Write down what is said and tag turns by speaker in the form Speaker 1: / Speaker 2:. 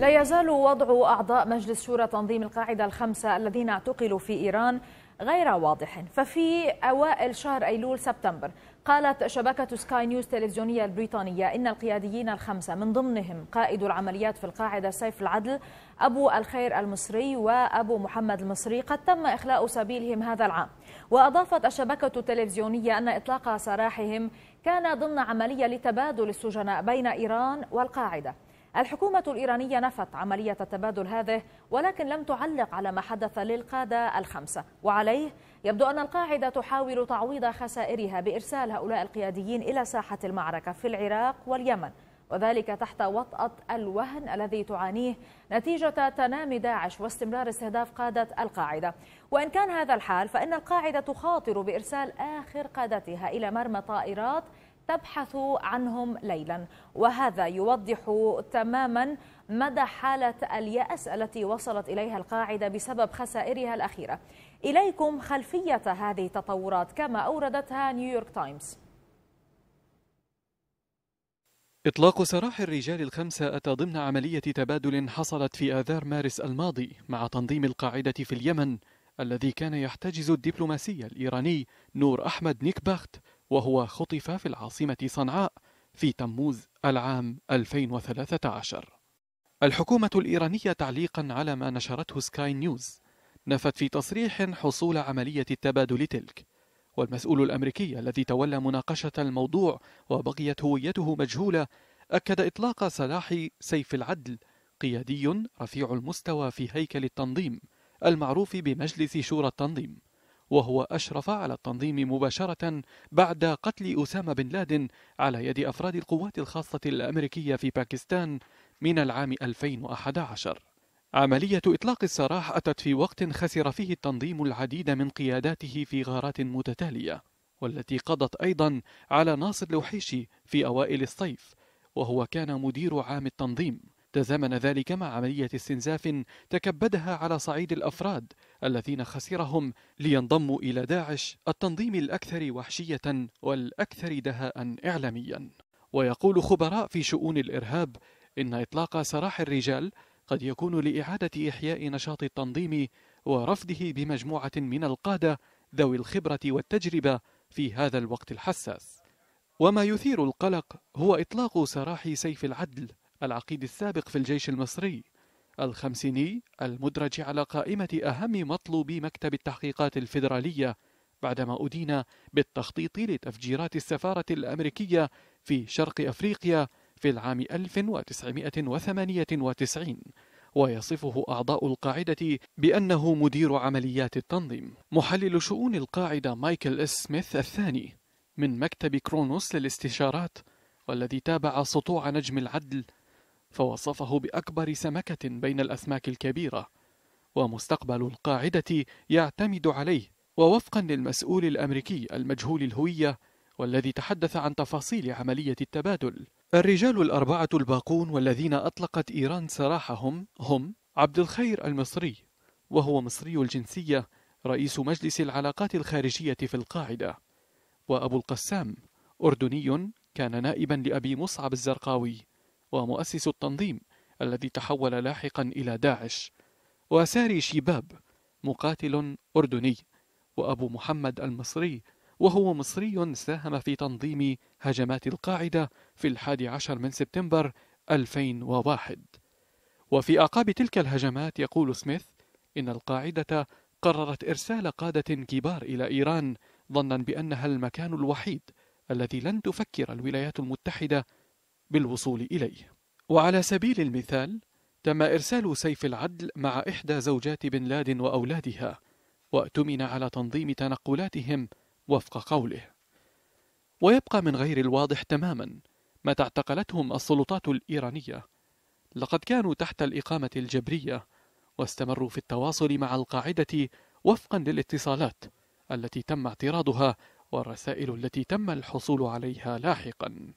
Speaker 1: لا يزال وضع أعضاء مجلس شورى تنظيم القاعدة الخمسة الذين اعتقلوا في إيران غير واضح ففي أوائل شهر أيلول سبتمبر قالت شبكة سكاي نيوز تلفزيونية البريطانية إن القياديين الخمسة من ضمنهم قائد العمليات في القاعدة سيف العدل أبو الخير المصري وأبو محمد المصري قد تم إخلاء سبيلهم هذا العام وأضافت الشبكة التلفزيونية أن إطلاق سراحهم كان ضمن عملية لتبادل السجناء بين إيران والقاعدة الحكومة الإيرانية نفت عملية التبادل هذه ولكن لم تعلق على ما حدث للقادة الخمسة وعليه يبدو أن القاعدة تحاول تعويض خسائرها بإرسال هؤلاء القياديين إلى ساحة المعركة في العراق واليمن وذلك تحت وطأة الوهن الذي تعانيه نتيجة تنامي داعش واستمرار استهداف قادة القاعدة وإن كان هذا الحال فإن القاعدة تخاطر بإرسال آخر قادتها إلى مرمى طائرات تبحث عنهم ليلا وهذا يوضح تماما مدى حالة اليأس التي وصلت إليها القاعدة بسبب خسائرها الأخيرة إليكم خلفية هذه التطورات كما أوردتها نيويورك تايمز
Speaker 2: إطلاق سراح الرجال الخمسة أتى ضمن عملية تبادل حصلت في آذار مارس الماضي مع تنظيم القاعدة في اليمن الذي كان يحتجز الدبلوماسي الإيراني نور أحمد نيكبخت وهو خطف في العاصمة صنعاء في تموز العام 2013 الحكومة الإيرانية تعليقا على ما نشرته سكاي نيوز نفت في تصريح حصول عملية التبادل تلك والمسؤول الأمريكي الذي تولى مناقشة الموضوع وبقيت هويته مجهولة أكد إطلاق سلاح سيف العدل قيادي رفيع المستوى في هيكل التنظيم المعروف بمجلس شورى التنظيم وهو أشرف على التنظيم مباشرة بعد قتل أسامة بن لادن على يد أفراد القوات الخاصة الأمريكية في باكستان من العام 2011 عملية إطلاق السراح أتت في وقت خسر فيه التنظيم العديد من قياداته في غارات متتالية والتي قضت أيضا على ناصر لوحيشي في أوائل الصيف وهو كان مدير عام التنظيم تزامن ذلك مع عملية استنزاف تكبدها على صعيد الأفراد الذين خسرهم لينضموا إلى داعش التنظيم الأكثر وحشية والأكثر دهاء إعلاميا ويقول خبراء في شؤون الإرهاب إن إطلاق سراح الرجال قد يكون لإعادة إحياء نشاط التنظيم ورفضه بمجموعة من القادة ذوي الخبرة والتجربة في هذا الوقت الحساس وما يثير القلق هو إطلاق سراح سيف العدل العقيد السابق في الجيش المصري الخمسيني المدرج على قائمة أهم مطلوبي مكتب التحقيقات الفيدرالية بعدما أدين بالتخطيط لتفجيرات السفارة الأمريكية في شرق أفريقيا في العام 1998 ويصفه أعضاء القاعدة بأنه مدير عمليات التنظيم محلل شؤون القاعدة مايكل اس سميث الثاني من مكتب كرونوس للاستشارات والذي تابع سطوع نجم العدل فوصفه بأكبر سمكة بين الأسماك الكبيرة ومستقبل القاعدة يعتمد عليه ووفقا للمسؤول الأمريكي المجهول الهوية والذي تحدث عن تفاصيل عملية التبادل الرجال الأربعة الباقون والذين أطلقت إيران سراحهم هم عبد الخير المصري وهو مصري الجنسية رئيس مجلس العلاقات الخارجية في القاعدة وأبو القسام أردني كان نائبا لأبي مصعب الزرقاوي ومؤسس التنظيم الذي تحول لاحقا إلى داعش وساري شيباب مقاتل أردني وأبو محمد المصري وهو مصري ساهم في تنظيم هجمات القاعدة في الحادي عشر من سبتمبر 2001 وفي أعقاب تلك الهجمات يقول سميث إن القاعدة قررت إرسال قادة كبار إلى إيران ظنا بأنها المكان الوحيد الذي لن تفكر الولايات المتحدة بالوصول إليه وعلى سبيل المثال تم إرسال سيف العدل مع إحدى زوجات بن لادن وأولادها وأتمن على تنظيم تنقلاتهم وفق قوله ويبقى من غير الواضح تماما متى اعتقلتهم السلطات الإيرانية لقد كانوا تحت الإقامة الجبرية واستمروا في التواصل مع القاعدة وفقا للاتصالات التي تم اعتراضها والرسائل التي تم الحصول عليها لاحقا